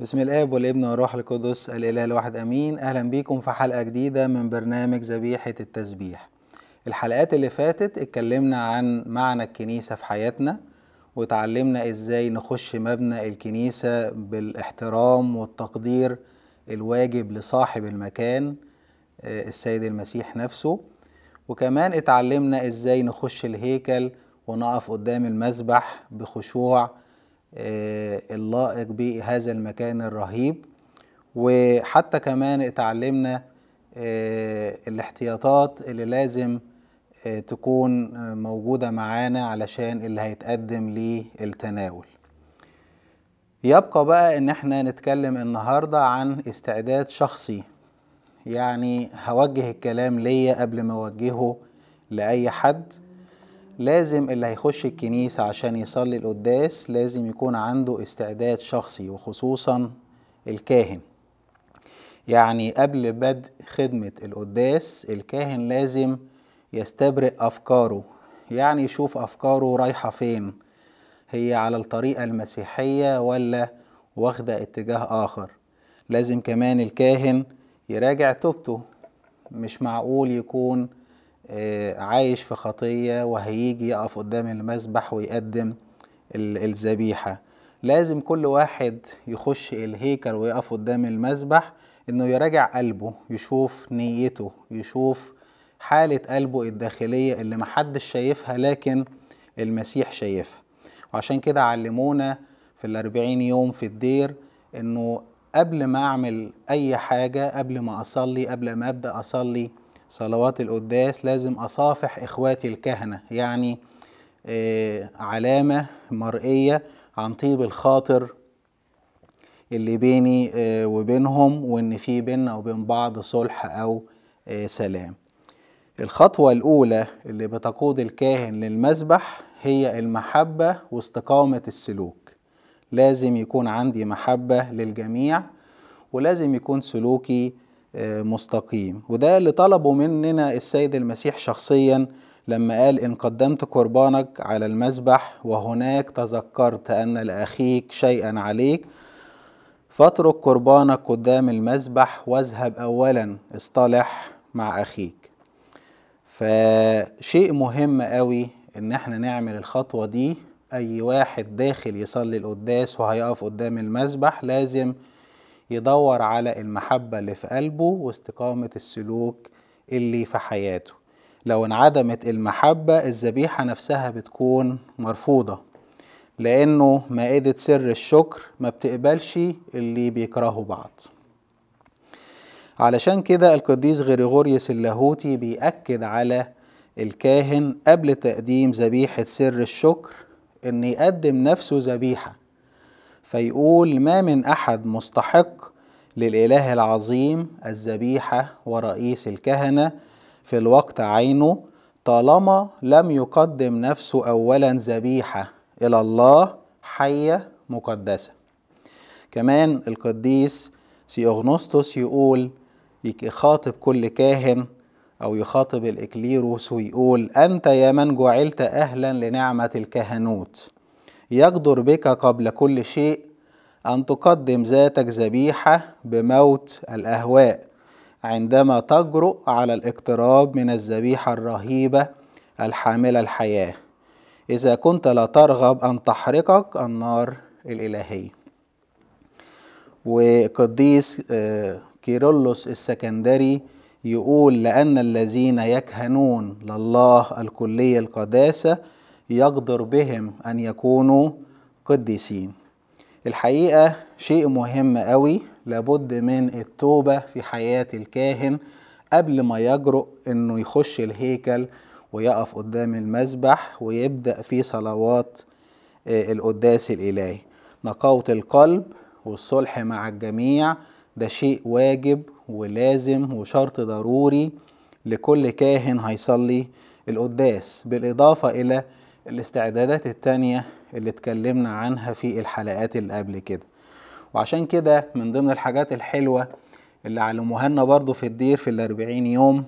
بسم الاب والابن والروح القدس الاله الواحد امين اهلا بيكم في حلقه جديده من برنامج ذبيحه التسبيح الحلقات اللي فاتت اتكلمنا عن معنى الكنيسه في حياتنا وتعلمنا ازاي نخش مبنى الكنيسه بالاحترام والتقدير الواجب لصاحب المكان آه، السيد المسيح نفسه وكمان اتعلمنا ازاي نخش الهيكل ونقف قدام المسبح بخشوع آه، اللائق بهذا المكان الرهيب وحتى كمان اتعلمنا آه، الاحتياطات اللي لازم آه، تكون موجودة معانا علشان اللي هيتقدم للتناول يبقى بقى ان احنا نتكلم النهاردة عن استعداد شخصي يعني هوجه الكلام ليا قبل ما اوجهه لأي حد لازم اللي هيخش الكنيسة عشان يصلي القداس لازم يكون عنده استعداد شخصي وخصوصا الكاهن يعني قبل بدء خدمة القداس الكاهن لازم يستبرئ أفكاره يعني يشوف أفكاره رايحة فين هي على الطريقة المسيحية ولا واخدة اتجاه آخر لازم كمان الكاهن يراجع توبته مش معقول يكون آه، عايش في خطية وهيجي يقف قدام المسبح ويقدم الذبيحة لازم كل واحد يخش الهيكل ويقف قدام المسبح انه يراجع قلبه يشوف نيته يشوف حالة قلبه الداخلية اللي محدش شايفها لكن المسيح شايفها وعشان كده علمونا في الأربعين يوم في الدير انه قبل ما اعمل اي حاجة قبل ما اصلي قبل ما ابدأ اصلي صلوات القداس لازم أصافح إخواتي الكهنة يعني آه، علامة مرئية عن طيب الخاطر اللي بيني آه، وبينهم وإن في بيننا وبين بعض صلح أو آه، سلام الخطوة الأولى اللي بتقود الكاهن للمسبح هي المحبة واستقامة السلوك لازم يكون عندي محبة للجميع ولازم يكون سلوكي مستقيم وده اللي طلبه مننا السيد المسيح شخصيا لما قال إن قدمت قربانك على المذبح وهناك تذكرت أن لأخيك شيئا عليك فاترك قربانك قدام المذبح واذهب أولا اصطلح مع أخيك فشيء مهم قوي إن احنا نعمل الخطوة دي أي واحد داخل يصلي القداس وهيقف قدام المذبح لازم يدور على المحبة اللي في قلبه واستقامة السلوك اللي في حياته لو انعدمت المحبة الذبيحة نفسها بتكون مرفوضة لأنه مائدة سر الشكر ما بتقبلش اللي بيكرهوا بعض علشان كده القديس غريغوريوس اللاهوتي بيأكد على الكاهن قبل تقديم ذبيحة سر الشكر إن يقدم نفسه ذبيحة فيقول ما من احد مستحق للاله العظيم الذبيحه ورئيس الكهنه في الوقت عينه طالما لم يقدم نفسه اولا ذبيحه الى الله حيه مقدسه كمان القديس سيغنوستوس يقول يخاطب كل كاهن أو يخاطب الإكليروس ويقول أنت يا من جعلت أهلا لنعمة الكهنوت يقدر بك قبل كل شيء أن تقدم ذاتك ذبيحة بموت الأهواء عندما تجرؤ على الاقتراب من الذبيحة الرهيبة الحاملة الحياة إذا كنت لا ترغب أن تحرقك النار الإلهية وقديس آه، كيرلس السكندري يقول لأن الذين يكهنون لله الكلية القداسة يقدر بهم أن يكونوا قديسين الحقيقة شيء مهم قوي لابد من التوبة في حياة الكاهن قبل ما يجرؤ انه يخش الهيكل ويقف قدام المسبح ويبدأ في صلوات آه، القداس الإلهي نقاوة القلب والصلح مع الجميع ده شيء واجب ولازم وشرط ضروري لكل كاهن هيصلي القداس بالإضافة إلى الاستعدادات التانية اللي اتكلمنا عنها في الحلقات اللي قبل كده وعشان كده من ضمن الحاجات الحلوة اللي علموها لنا برضو في الدير في الأربعين يوم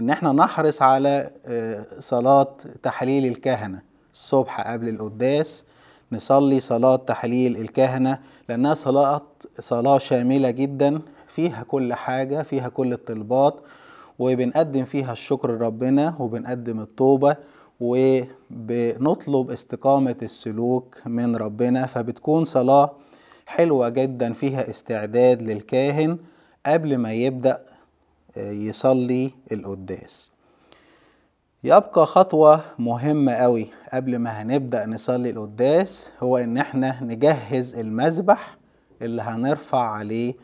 إن احنا نحرص على آه، صلاة تحليل الكهنة الصبح قبل القداس نصلي صلاة تحليل الكهنة لأنها صلاة صلاة شاملة جدا فيها كل حاجة فيها كل الطلبات وبنقدم فيها الشكر لربنا وبنقدم التوبة وبنطلب استقامة السلوك من ربنا فبتكون صلاة حلوة جدا فيها استعداد للكاهن قبل ما يبدأ آه، يصلي القداس يبقى خطوة مهمة قوي قبل ما هنبدأ نصلي القداس هو ان احنا نجهز المذبح اللي هنرفع عليه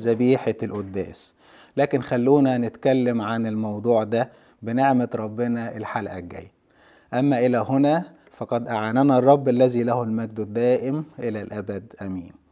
ذبيحة القداس لكن خلونا نتكلم عن الموضوع ده بنعمة ربنا الحلقة الجاية أما إلى هنا فقد أعاننا الرب الذي له المجد الدائم إلى الأبد آمين